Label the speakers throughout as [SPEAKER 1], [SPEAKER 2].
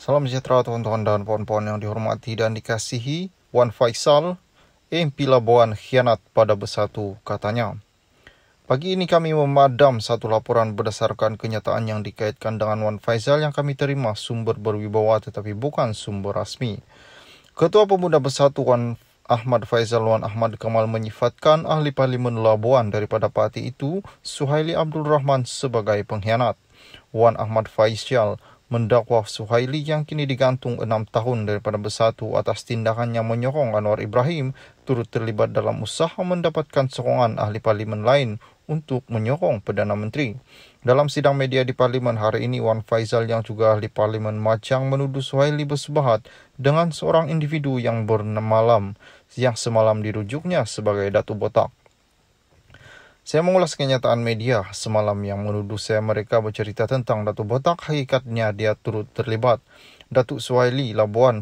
[SPEAKER 1] Salam sejahtera tuan-tuan dan puan-puan yang dihormati dan dikasihi. Wan Faisal, MP Labuan khianat pada bersatu katanya. Pagi ini kami memadam satu laporan berdasarkan kenyataan yang dikaitkan dengan Wan Faisal yang kami terima sumber berwibawa tetapi bukan sumber rasmi. Ketua Pemuda Bersatu Wan Ahmad Faizal Wan Ahmad Kamal menyifatkan ahli parlimen Labuan daripada parti itu Suhaili Abdul Rahman sebagai pengkhianat. Wan Ahmad Faizal mendakwa Suhaili yang kini digantung enam tahun daripada bersatu atas tindakan yang menyokong Anwar Ibrahim turut terlibat dalam usaha mendapatkan sokongan ahli parlimen lain untuk menyokong Perdana Menteri. Dalam sidang media di parlimen hari ini, Wan Faizal yang juga ahli parlimen Macang menuduh Suhaili bersubahat dengan seorang individu yang bernama Lam yang semalam dirujuknya sebagai Datu Botak. Saya mengulas kenyataan media semalam yang menuduh saya mereka bercerita tentang Datuk Botak hakikatnya dia turut terlibat. Datuk Suwaili Labuan.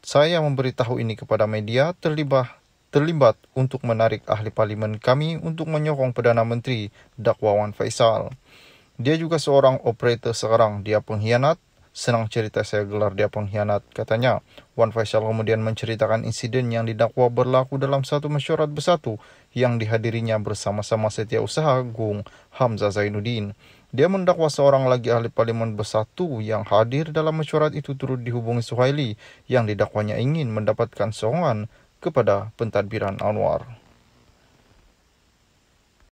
[SPEAKER 1] Saya memberitahu ini kepada media terlibat terlibat untuk menarik ahli parlimen kami untuk menyokong Perdana Menteri Dakwawan Faisal. Dia juga seorang operator sekarang. Dia pengkhianat senang cerita saya gelar dia pengkhianat, katanya. Wan Faisal kemudian menceritakan insiden yang didakwa berlaku dalam satu mesyuarat bersatu yang dihadirinya bersama-sama setia usaha Gung Hamzah Zainuddin. Dia mendakwa seorang lagi ahli parlimen bersatu yang hadir dalam mesyuarat itu turut dihubungi Suhaili yang didakwanya ingin mendapatkan sokongan kepada pentadbiran Anwar.